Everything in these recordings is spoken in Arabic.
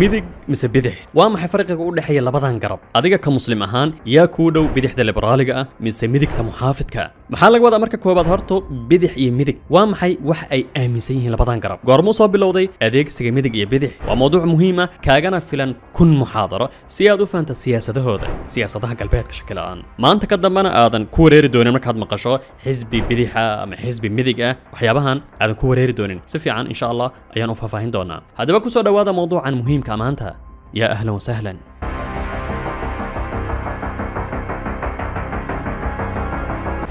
midig mise bidix waa maxay farqiga u dhexeeya labadan garab adiga ka muslim ahaan yaa kuu dhow bidixda liberaaliga ah mise midigta muxaafidka maxaa laga wadaa marka koobaad horto bidix iyo midig waa maxay wax ay aaminsan yihiin labadan garab goormuu soo bilowday adeegsiga midig iyo bidix waa mowduuc muhiim ah kaagana filan kun muxaadaro si aad u fahanta siyaasadahooda siyaasadaha galbeedka shakila-aan maanta ka dambana aadan ku wareeri doonin markaad maqasho xisbi bidixa ama xisbi midig ah waxyaabahan aadan ku wareeri doonin si fiican insha allah ayaan u faahfaahin doonaa haddaba kusoo dhawaada mowduucan muhiim كامانتا يا أهلا وسهلا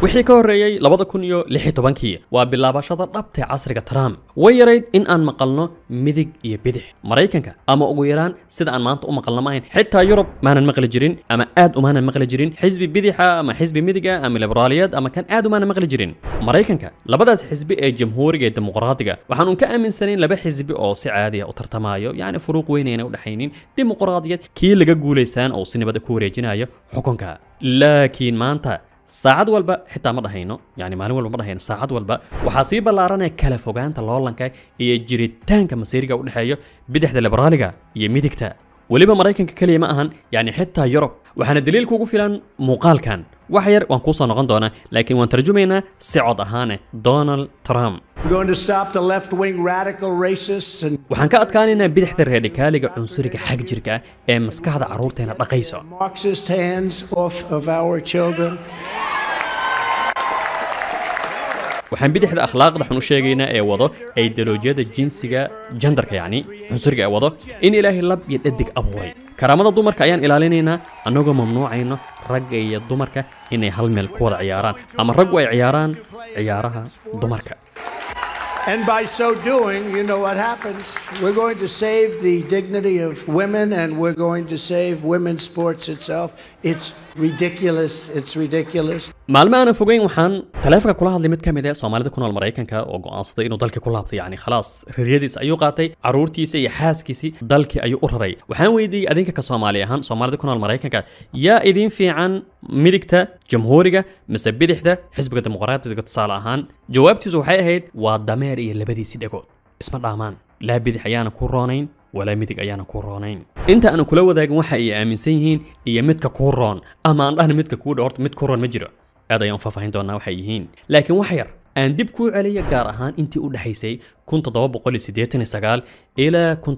wixii ka horreeyey labada kun iyo lix tobankii waa bilaabashada dhabtay casriga trump way yarayd in aan maqalno midig iyo bidix maraykanka ama ugu yaraan sida aan maanta u maqalna maahayn xitaa yurub maanan maqli jirin ama aad umaanan maqli jirin xisbi bidixa ama xisbi midiga ama liberaaliyad ama kan aad umaanan maqli jirin maraykanka labadaas xisbi ee jamhuuriga ee dimuqraadiga waxaan un ka aaminsanayn laba xisbi oo si caadi ah u tartamaayo yacni furuuq weynayna u dhexaynin dimuqraadiyad kii laga guulaystaan oo si nabada ah ku wareejinayo xukunka laakiin maanta ساعد والبا حتى مرة دهينو يعني ما نقول ما دهين ساعد والبا وحاسيب الله رنا كلا فوجان تلا الله كاي يجري تان كم سير جو الحياة بده دلبرالجا يمدك تا ولما مريكن ككلي ما يعني حتى يورب وحنا الدليل كوجو فلان مقال كان wax yar waan kuusoo noqon doonaa laakiin waan tarjumaynaa si cod ahaane eh, donald trump waxaan ka adkaanaynaa bidixda raadikaaliga cunsuriga xag jirka ee maskaxda carruurteena dhaqayso waxaan bidixda akhlaaqda xun u sheegaynaa ee wado ay daloojyada jinsiga jandarka yacni cunsuriga ee wado in ilaahay lab iyo dhadig abuuray karaamada dumarka ayaan ilaalinaynaa annagoo mamnuucayno ragga iyo dumarka inay hal meel ku wada ciyaaraan ama raggu ay ciyaaraan ciyaaraha dumarka And by so doing, you know what happens. We're going to save the dignity of women and we're going to save women's sports itself. It's ridiculous. It's ridiculous. maalme aanan fogeyn waxaan taleefanka kula hadlay mid ka mid ah soomaalida ku nool maraykanka oo go'aansaday inuu dalka ku laabtay yacni khalaas raryadiis ayuu qaatay carruurtiisa iyo xaaskiisii dalkii ayuu u raray waxaan weydiiyey adinka ka soomaali ahaan soomaalida ku nool maraykanka yaa idin fiican midigta jamhuuriga mise bidixda xisbiga dimuqraadiga tusaale ahaan jawaabtiisu waxay ahayd waa dameer iyo labadiisii dhagood isma dhaamaan laa bidix ayaana ku roonayn ولا ميدق أيانا كوروnaين أنت أنا كل وذاك وحي آمن سيهين إيا متك كورون أما أنا متك كود أورت مت كورون مجرى aad ayaan u faahfaahin doonaa waxay yihiin laakiin wax yar aan dib kuu celiya gaar ahaan intii u dhexaysay kun sagaal ilaa kun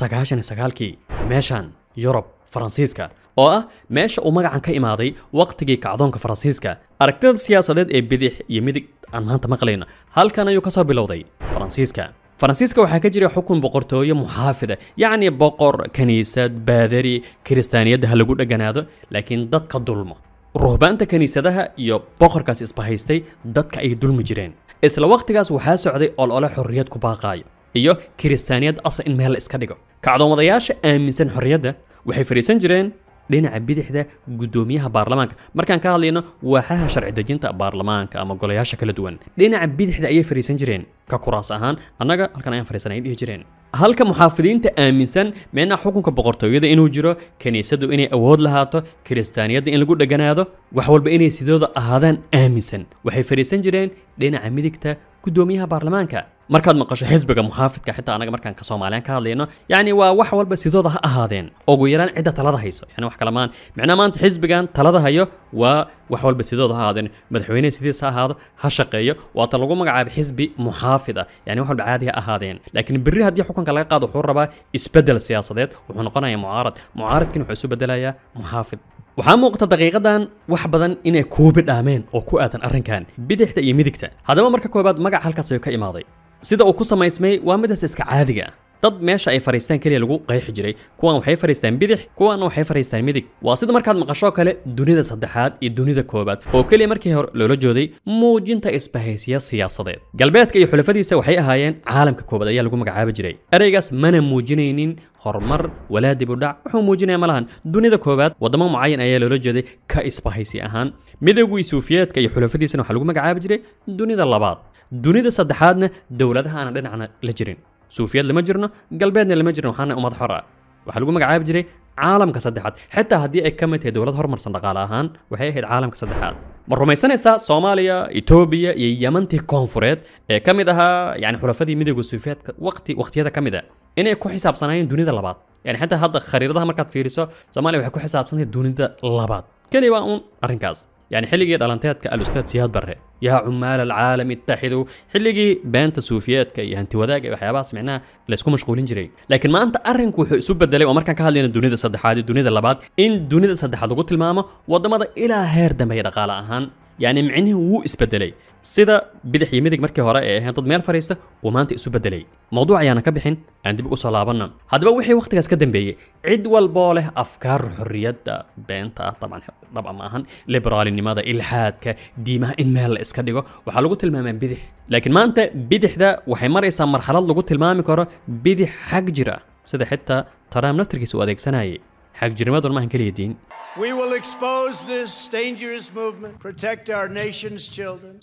sagaashan sagaalkii meeshan yurub faransiiska oo ah meesha uu magacan ka imaaday wakhtigii kacdoonka faransiiska aragtida siyaasadeed ee bidix iyo midig aan maanta maqlayno halkan ayuu ka soo bilowday faransiiska faransiiska waxaa ka jiray xukun boqortooyo muxaafida yacni boqor kaniisad baadari kiristaaniyadda ha lagu dheganaado laakiin dadka dulmo ruhbaanta kiniisadaha iyo boqorkaas isbahaystay dadka ay dulmi jireen isla wakhtigaas waxaa socday olole xorriyad ku baaqaayo iyo kiristaaniyad asal in meel la iska dhigo kacdoomadayaasha aaminsan xorriyadda waxay fadhiisan jireen dhinaca bidixda guddoomiyaha baarlamaanka markaan ka hadlayno waaxaha sharci dejinta baarlamaanka ama golayaasha kala duwan dhinaca bidixda ayay fadhiisan jireen ka kuraas ahaan annaga halkan ayaan fadhiisanay dhihi jireen halka muxaafidiinta aaminsan micnaha xukunka boqortooyada inuu jiro kiniisadu inay awood lahaato kiristaaniyadda in lagu dheganaado wax walba inay sidooda ahaadaan aaminsan waxay fadhiisan jireen dhinaca midigta guddoomiyaha baarlamaanka markaad maqasho xisbiga muxaafidka xitaa anaga markaan ka soomaaliyaan ka hadlayno yacni waa wax walba sidooda ha ahaadeen ugu yaraan cidda talada hayso yani wax kale maan micnaha maanta xisbigan talada hayo waa wax walba sidooda ha ahaadeen madaxweyne sidiis ha ahaado ha shaqeeyo waata lagu magacaabay xisbi muxaafid ah yani wax walba caadi ha ahaadeen laakiin berri haddii xukunka laga qaado wuxuu rabaa isbedel siyaasadeed wuxuu noqonayaa mucaarad mucaaradkiina wuxuu isu bedelayaa muxaafid waxaa muuqata daqiiqadan wax badan inay kuubi dhaameen oo ku aadan arrinkan bidixda iyo midigta haddaba marka koobaad magac halkaas ayuu ka imaaday sida uu ku samaysmay waa midaas iska caadiga ah dad meesha ay fariistaan keliya lagu qayxi jiray kuwan waxay fariistaan bidix kuwanna waxay fariistaan midig waa sida markaad maqashoo kale dunida saddexaad iyo dunida koowaad oo keliya markii hore loola jooday muujinta isbahaysiya siyaasadeed galbeedka iyo xulafadiisa waxay ahaayeen caalamka koowaad ayaa lagu magacaabi jiray ereygaas mana muujinaynin horumar walaa dib u dhac wuxuu muujinaya malahan dunida koowaad waddamo mucayan ayaa loola jeeday ka isbahaysi ahaan midowgii suufiyeedka iyo xulafadiisana waxaa lagu magacaabi jiray dunida labaad دونيدا صدحادنا دولادها انا دين عنا لجرين سوفياد لمجرنا قلبيدنا وحنا وحانا امد حرا وحلقو مقعايب جري عالم كصدحاد حتى هدي اي كمت هي دولاد هرمر صندقال اهان وحي هيد عالم كصدحاد مرميسان اسا صوماليا ايتوبيا يي يمن تي كونفوريد اي كمدها يعني حلفادي ميدغو سوفياد وقتي وقتيادا كمدا ان اي كو حساب صنايين دونيدا لباد يعني حتى هذا خريطها مركات فيريسو صوماليا وحي كو حساب صنايين دونيدا لباد كلي واون ارنكاز يعني حلقي دلانتيات كالأستاذ سياد بره يا عمال العالم اتحدوا حلقي بين تسوفيات كي انت وذاك يا بس معنا لسكو مشغولين جري لكن ما انت ارنكو سوب بدلي وامر كان كهالين الدنيا الصدحات الدنيا اللبات ان الدنيا الصدحات قلت الماما وضمد الى هير دمي دقال اهان yacni micnihii wuu isbedelay sida bidix iyo midig markii hore ee ahayn dad meel fadhiista uu maanta isu bedelay mawduuc ayaana ka bixin aan dib ugu soo laabanna haddaba wixii wakhtigaas ka dambeeyey cid walboo leh afkaar xorriyadda beenta dabcan dhaba maahan liberaalinimada ilxaadka diimaha in meel la iska dhigo waxaa lagu tilmaamaa bidix laakiin maanta bidixda waxay maraysaa marxalad lagu tilmaami karo bidix xag jira sida xitaa taraam naftirkiisa u adeegsanayay حق جريمات ما هنكريدين We will expose this dangerous movement, protect our nation's children.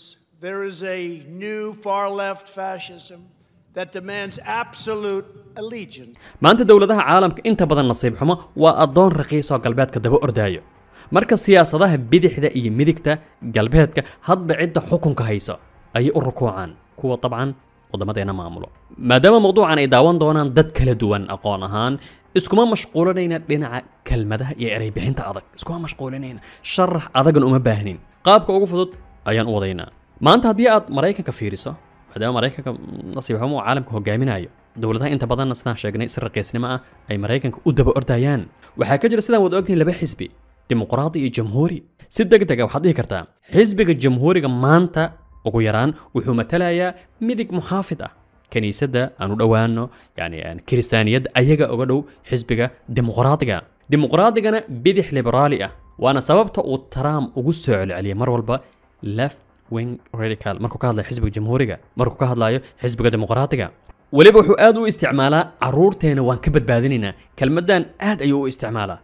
There is a new far-left fascism that demands absolute allegiance. maanta dowladaha caalamka inta badan nasiib xumo waa addoon raqiis oo galbeedka daba ordaayo marka siyaasadaha bidixda iyo midigta galbeedka hadba cidda xukunka haysa ayay u rukuucaan kuwa dabcan wadamadeena maamulo maadaama mawduucan ay daawan doonaan dad kala كلا دوان ahaan اسكو ما مشغولين دينا كلمه يا اري بحنت ادق اسكو ما مشغولين شرح ادق انه ما باهنين قابك اوغو فدود ايان اودينا ما انت هدي اد مريكا كفيرسو هذا مريكا نصيب هم عالم كو جامينايو دولتها انت بدل نصنع شاغني سر قيسني ما اي مريكا ودب اردايان وحا كجر سيدا ود اوغني لبي حزبي ديمقراطي جمهوري سدك دغه وحدي كرتا حزبك الجمهوري ما انت اوغو يران وحو متلايا محافظه kiniisadda aan u dhowaano yani kiristaaniyadda ayaga uga dhow xisbiga dimuqraadiga dimuqraadigana bidix liberaali ah waana sababta uu trump ugu soo celceliyay mar walba left wing radical markuu ka hadlayo xisbiga jamhuuriga markuu ka hadlayo xisbiga dimuqraadiga weliba wuxuu aad u isticmaalaa caruurteena waan ka badbaadinaynaa kelmaddan aad ayuu u isticmaalaa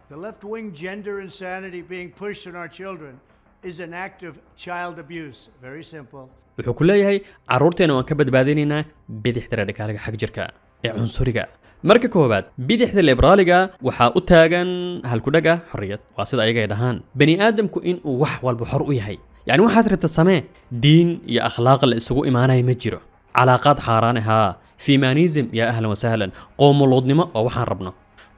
wuxuu ku leeyahay carruurteena waan ka badbaadinaynaa bidixda radhikaaliga xagjirka ee cunsuriga marka koowaad bidixda liberaaliga waxaa u taagan halkudhag ah xorriyad waa sida ayagay dhahaan bani aadamku in uu wax walba xor u yahay yacni waxaad rabta samee diin iyo akhlaaq la isugu imaanaya ma jiro calaaqaad xaaraan haa fimanism yaa ahlan wasahlan qoomuluudnimo waa waxaan rabno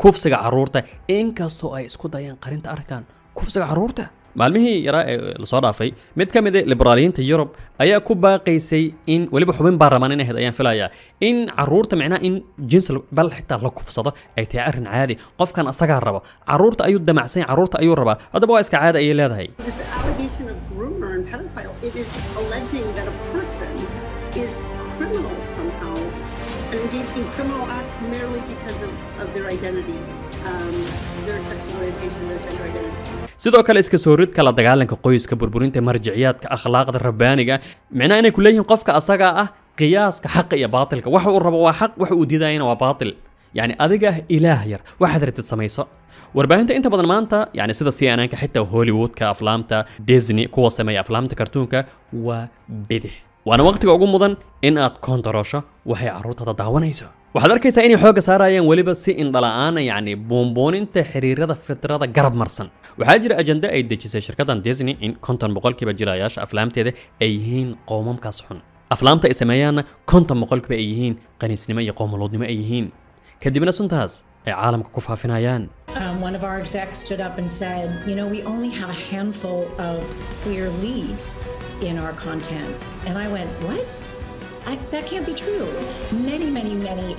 kufsiga carruurta inkastoo ay isku dayaan qarinta arkaan kufsiga carruurta maalmihii yaraa ee lasoo dhaafay mid ka mid a ah liberaaliyiinta yurub ayaa ku baaqaysay in weliba xubin baarlamaan inahayd ayaan filayaa in caruurta micnaha in jinsi bal xitaa la kufsado ay tahay arrin caadi qofkan asagaa rabo caruurta ayuu damacsan caruurta ayuu rabaa haddaba waa iska caada ayay leedahay um, their sexual orientation, their gender identity. sidoo kale iska soo ridka la dagaalanka qoyska burburinta marjiciyaadka akhlaaqda rabbaaniga micnaha inay ku leeyihiin qofka asaga ah qiyaaska xaqa iyo baatilka waxa uu rabo waa xaq waxa uu diidayana waa baatil يعني أديجا إله ير واحد ربت سميسا وارباهنتا انت بدل ما انت يعني سيدا سي انانكا حتى هوليوود كأفلامتا ديزني كوا سمي أفلامتا كرتونكا وبدح وانا وقتك اقوم مدن ان اد كونتراشا وهي عروتها تداونيسا waxaad arkaysaa inay xoogga saarayaan weliba si indhala'aana yacni boomboon inta xiriirada fidrada garab marsan waxaa jira ajando ay dejisay shirkadan disney in konton boqolkiiba jiraayaasha aflaamteeda ay yihiin qoomamkaas xun aflaamta ay sameeyaanna konton boqolkiiba ay yihiin qaniisnimo iyo qoomaloodnimo ay yihiin kadibna suntaas ay caalamka ku faafinayaan um, Many, many, many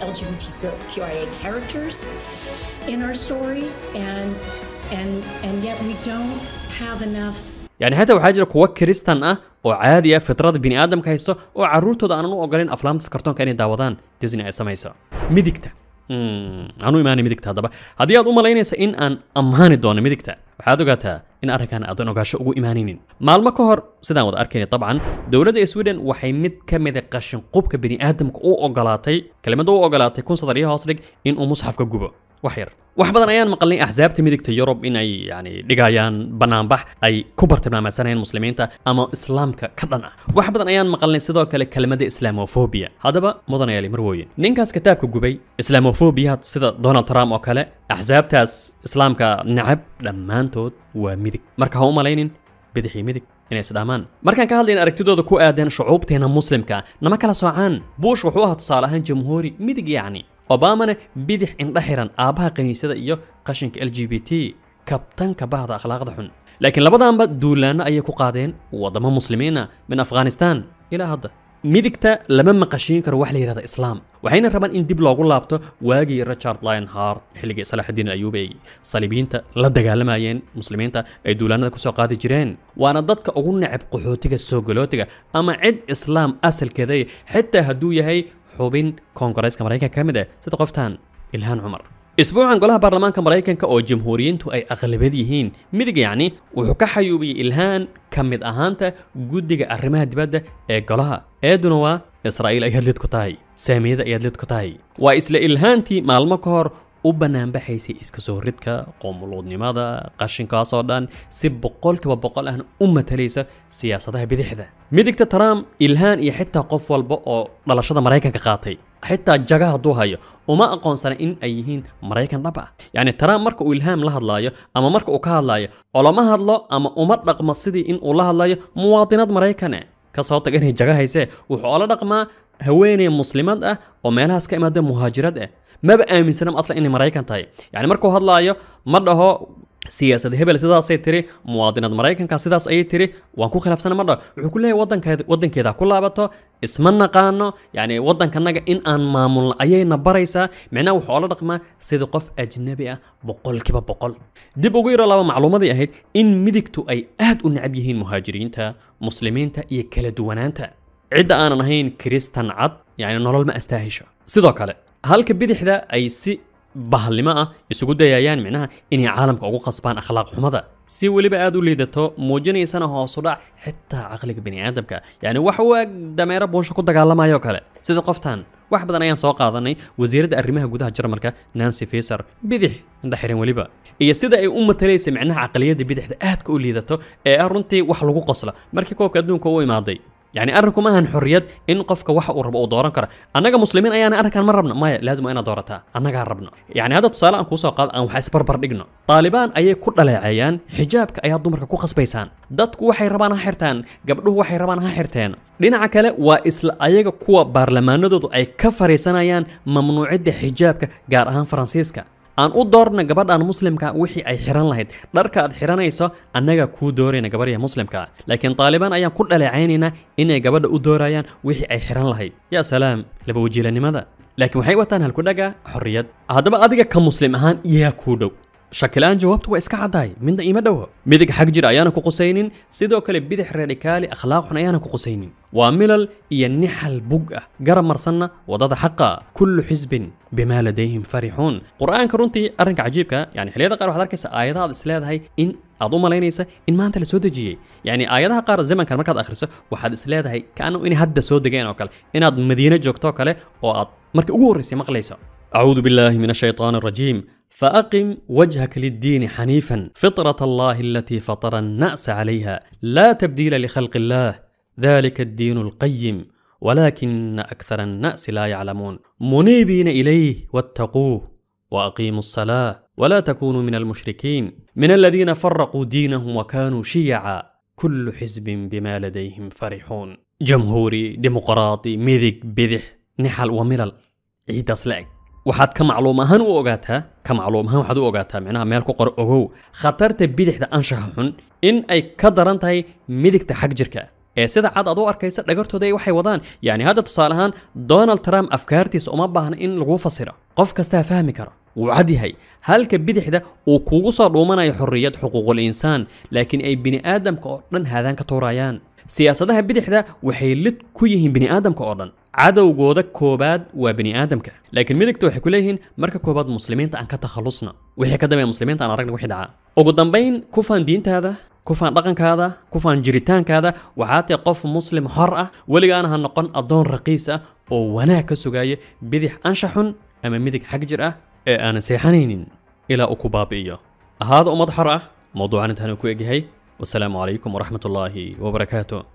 yani xataa waxaa jira kuwo kristan ah oo caadi ah fitrada bini aadamka haysto oo caruurtooda aanan u ogolayn aflaamtas kartoonka inay daawadaan disney ay samaysa midigta hmm, aanu imaanay midigta haddaba haddii aad u malaynaysa in aan ammaani doono midigta waxaad ogaataa in arrinkan aadan ogaasho ugu imaanaynin maalmo ka hor sidaan wada arkayna dabcan dowladda sweden waxay mid ka mida qashinqubka qubka bini aadamka u ogolaatay kelimadda u ogolaatay kun sadar iyo hoos dhig inuu musxafka gubo وحير وحبضان ايان مقلين احزاب تميدك تيورب ان اي يعني دقايان بح اي كبر تبنامة سنين مسلمين تا اما اسلام كدنا وحبضان ايان مقلين سيدو كالي كلمة دي اسلاموفوبيا هذا با مضان ايالي مروين نينكاس كتاب قبي اسلاموفوبيا سيدو دونالد ترام او كالي احزاب تاس اسلام نعب لمان تود وميدك مركا هوم علينين بدحي ميدك inay sadaamaan markaan ka hadlayna aragtidooda ku aadeen shucuubteena muslimka nama kala soocaan buush wuxuu ahaa tusaale ahaan jamhuuri midig yacni أوباما بيدح إن ظهرًا أبها قنيسة إيو قشنك LGBT كابتن كبعض أخلاق دحن لكن لبدا أنبا دولان أي قادين وضم مسلمين من أفغانستان إلى هذا ميدكتا لما مقشين كر واحد ليرادا إسلام وحين الربان إن دي بلوغو لابتو واجي ريتشارد لاين هارت حلقي صلاح الدين الأيوبي صليبين تا لدى قالما ين مسلمين تا أي دولانا كسو قادي جيرين وانا ضدك أغنى عبقو حوتيك السوق أما عد إسلام أسل كذي حتى هدو هي xubin koongareeska maraykanka ka mid ah sida qoftan ilhaan cumar isbuucan golaha baarlamaanka maraykanka oo jamhuuriyiintu ay aqlabad yihiin midig yacni wuxuu ka xayuubiyey ilhaan ka mid ahaanta guddiga arrimaha dibadda ee golaha eeduna waa israa'iil ay hadlid ku tahay saamiyada ay hadlid ku tahay waa isla ilhaantii maalmo ka hor u banaanbaxaysay iska soo ridka qoomuloodnimada qashinkaasoo dhan si boqolkiiba boqol ahna u matalaysa siyaasadaha bidixda midigta trump ilhaan iyo xitaa qof walba oo dhalashada maraykanka qaatay xitaa jaga hadduu hayo uma aqoonsana in ay yihiin maraykan dhab ah yacni trump marka uu ilhaam la hadlaayo ama marka uu ka hadlaayo olama hadlo ama uma dhaqmo sidii in uu la hadlayo muwaadinad maraykane kasoo taga inay jaga haysee wuxuu ola dhaqmaa haweeney muslimad ah oo meelahaas ka imaada muhaajirad ah maba aaminsana اصلا inay maraykan tahay yani markuu hadlaayo ma dhaho siyaasad hebel sidaasay tiri muwaadinad maraykanka sidaas ayay tiri waan ku khilaafsana ma dhaho wuxuu ku leeyahy wadankeeda wadankeeda ku laabato isma naqaano yacni waddankanaga in aan maamulno ayayna baraysaa micnaha wuxuu ola dhaqmaa sida qof ajnabi ah boqolkiiba boqol dib ugu yaro laba macluumadii ahayd in midigtu ay aad u necab yihiin muhaajiriinta muslimiinta iyo kala duwanaanta cidda aanan ahayn kristan cad yacni nolol ma astaahisho sidoo kale halka bidixda ay si bahalnimo ah isugu dayayaan micnaha inay caalamka ugu qasbaan akhlaaq xumada si weliba aada u liidato muujinaysana hoosudhac xitaa caqliga bini aadamka yacni wax u dameero buunsha ku dagaalamayo kale sida qoftan wax badan ayaan soo qaadanay wasiiradda arrimaha gudaha jarmalka nancy fiser bidix indhaxiran weliba iyo sida ay u matalaysa micnaha caqliyadda bidixda aadka u liidato ee ah runtii wax lagu qoslo markii koobka adduunka u imaaday يعني أركو ما هن حرية إن قفك وح أربع دوران كرا أنا كمسلمين أي أنا أرك أنا مربنا ما لازم أنا دورتها أنا جربنا يعني هذا تصالح أن كوسا قال أن حس بربر إجنا طالبان أي كرة لا عيان حجاب كأي هذا مرك كوخ سبيسان دت كوه حي ربنا حيرتان قبله هو حي ربنا حيرتان لين عكلا وإسل أي كو برلمان دوت أي كفر سنايان ممنوع الحجاب كجارهان فرانسيسكا aan u doorna gabadhan muslimka wixii ay xiran lahayd dharka aad xiranayso annaga kuu doorayna gabadhya muslimkaa laakiin taaliban ayaan ku dhaleecaynayna inay gabadha u doorayaan wixii ay xiran lahayd yaa salaam laba wajiilanimada laakiin waxay wataan halkudhaga xorriyad haddaba adiga ka muslim ahaan iyaa kuu dhow شكلان جوابت وإسكا عداي من دا إيما دوه ميدك حق جير أيانا كو قسينين سيدو كالي بيدح راديكالي أخلاقنا أيانا كو قسينين واملل ينح البقة قرى مرسنة وضاد حقا كل حزب بما لديهم فرحون قرآن كرونتي أرنك عجيبك يعني حليا دا قارو حضاركي سآيادا آية دا سلاد هاي إن أضوما لينيسا إن ما أنت لسودة جي يعني ايادها قال زمان كان مركض آخرسا وحد سلاد هاي كانو إني هدى سودة جينا وكال إن أض مدينة جوكتوكالي وأض مركض أغور أعوذ بالله من الشيطان الرجيم فأقم وجهك للدين حنيفا فطرة الله التي فطر الناس عليها لا تبديل لخلق الله ذلك الدين القيم ولكن أكثر الناس لا يعلمون منيبين إليه واتقوه وأقيموا الصلاة ولا تكونوا من المشركين من الذين فرقوا دينهم وكانوا شيعا كل حزب بما لديهم فرحون جمهوري ديمقراطي ميذك بذح نحل وملل عيد أصلعك waxaad ka macluum ahaan u ogaataa ka macluum ahaan waxaad u ogaataa micnaha meel ku qor ogow khatarta bidixda anshaxa xun in ay ka daran tahay midigta xag jirka ee sida cad aad u arkaysa dhagartooda ay waxay wadaan yacni hadda tusaale ahaan donald trump afkaartiisa uma baahna in laguu fasiro qof kastaa fahmi kara wuu cad yahay halka bidixda uu kuugu soo dhuumanayo xorriyad xuquuqul insaan laakiin ay bini aadamka oo dhan haadaan ka tuurayaan siyaasadaha bidixda waxay lid ku yihiin bini aadamka oo dhan عدو جودة كوباد وبني آدم كه لكن ميدك توحي كلهين مركا كوباد مسلمين تا انكا تخلصنا وحي كده بيا مسلمين تا انا رقنا وحي دعا وقدام بين كوفان دين تهدا كوفان رقن كهدا كوفان جريتان كهدا وعاتي قف مسلم حرأة ولقا انا هنقن الدون رقيسة ووانا كسوغاية بديح انشحن اما ميدك حق جرأة اه انا سيحانينين الى اوكوباب هذا امد موضوعنا موضوع عن هاي والسلام عليكم ورحمة الله وبركاته